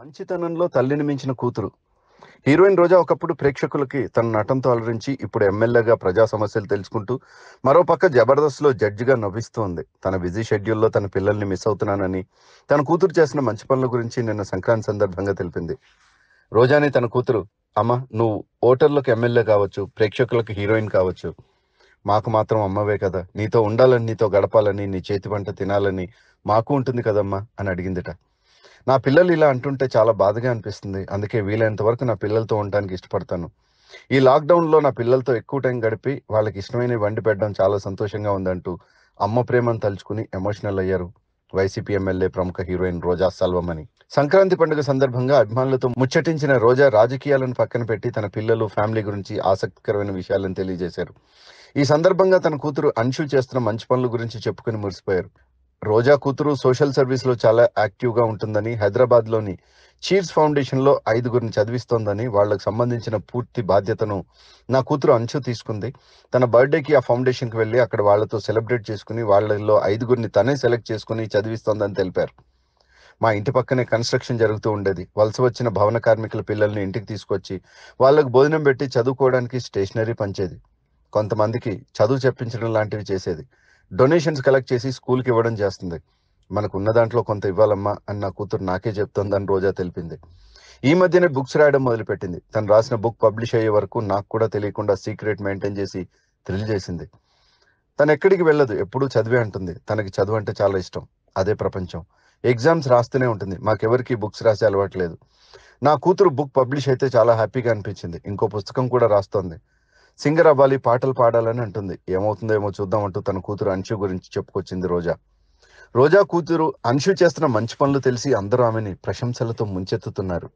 మంచితనంలో తల్లిని మించిన కూతురు హీరోయిన్ రోజా ఒకప్పుడు ప్రేక్షకులకి తన నటంతో అలరించి ఇప్పుడు ఎమ్మెల్యేగా ప్రజా సమస్యలు తెలుసుకుంటూ మరోపక్క జబర్దస్త్లో జడ్జిగా నవ్విస్తోంది తన బిజీ షెడ్యూల్లో తన పిల్లల్ని మిస్ అవుతున్నానని తన కూతురు చేసిన మంచి పనుల గురించి నిన్న సంక్రాంతి సందర్భంగా తెలిపింది రోజాని తన కూతురు అమ్మ నువ్వు ఓటర్లకు ఎమ్మెల్యే కావచ్చు ప్రేక్షకులకు హీరోయిన్ కావచ్చు మాకు మాత్రం అమ్మవే కదా నీతో ఉండాలని నీతో గడపాలని నీ చేతి వంట తినాలని మాకు ఉంటుంది కదమ్మా అని అడిగిందిట నా పిల్లలు ఇలా అంటుంటే చాలా బాధగా అనిపిస్తుంది అందుకే వీలైనంత వరకు నా పిల్లలతో ఉండడానికి ఇష్టపడతాను ఈ లాక్డౌన్లో నా పిల్లలతో ఎక్కువ టైం గడిపి వాళ్ళకి ఇష్టమైనవి వండి పెట్టడం చాలా సంతోషంగా ఉందంటూ అమ్మ ప్రేమను తలుచుకుని ఎమోషనల్ అయ్యారు వైసీపీ ఎమ్మెల్యే ప్రముఖ హీరోయిన్ రోజా అని సంక్రాంతి పండుగ సందర్భంగా అభిమానులతో ముచ్చటించిన రోజా రాజకీయాలను పక్కన పెట్టి తన పిల్లలు ఫ్యామిలీ గురించి ఆసక్తికరమైన విషయాలను తెలియజేశారు ఈ సందర్భంగా తన కూతురు అన్షు చేస్తున్న మంచి పనుల గురించి చెప్పుకుని మురిసిపోయారు రోజా కూతురు సోషల్ సర్వీస్లో చాలా యాక్టివ్గా ఉంటుందని హైదరాబాద్లోని చీర్స్ ఫౌండేషన్లో ఐదుగురిని చదివిస్తోందని వాళ్లకు సంబంధించిన పూర్తి బాధ్యతను నా కూతురు అంచు తీసుకుంది తన బర్త్డేకి ఆ ఫౌండేషన్కి వెళ్ళి అక్కడ వాళ్లతో సెలబ్రేట్ చేసుకుని వాళ్లలో ఐదుగురిని తనే సెలెక్ట్ చేసుకుని చదివిస్తోందని తెలిపారు మా ఇంటి పక్కనే కన్స్ట్రక్షన్ జరుగుతూ ఉండేది వలస వచ్చిన భవన కార్మికుల పిల్లల్ని ఇంటికి తీసుకొచ్చి వాళ్లకు భోజనం పెట్టి చదువుకోవడానికి స్టేషనరీ పంచేది కొంతమందికి చదువు చెప్పించడం లాంటివి చేసేది డొనేషన్స్ కలెక్ట్ చేసి స్కూల్కి ఇవ్వడం చేస్తుంది మనకు ఉన్న దాంట్లో కొంత ఇవ్వాలమ్మా అని నా కూతురు నాకే చెప్తుందని రోజా తెలిపింది ఈ మధ్యనే బుక్స్ రాయడం మొదలుపెట్టింది తను రాసిన బుక్ పబ్లిష్ అయ్యే వరకు నాకు కూడా తెలియకుండా సీక్రెట్ మెయింటైన్ చేసి థ్రిల్ చేసింది తను ఎక్కడికి వెళ్ళదు ఎప్పుడూ చదివే అంటుంది తనకి చదువు అంటే చాలా ఇష్టం అదే ప్రపంచం ఎగ్జామ్స్ రాస్తూనే ఉంటుంది మాకెవరికి బుక్స్ రాసే అలవాట్లేదు నా కూతురు బుక్ పబ్లిష్ అయితే చాలా హ్యాపీగా అనిపించింది ఇంకో పుస్తకం కూడా రాస్తోంది సింగర్ అవ్వాలి పాటలు పాడాలని అంటుంది ఏమవుతుందేమో చూద్దాం అంటూ తన కూతురు అంశు గురించి చెప్పుకొచ్చింది రోజా రోజా కూతురు అంశు చేస్తున్న మంచి పనులు తెలిసి అందరూ ఆమెని ప్రశంసలతో ముంచెత్తుతున్నారు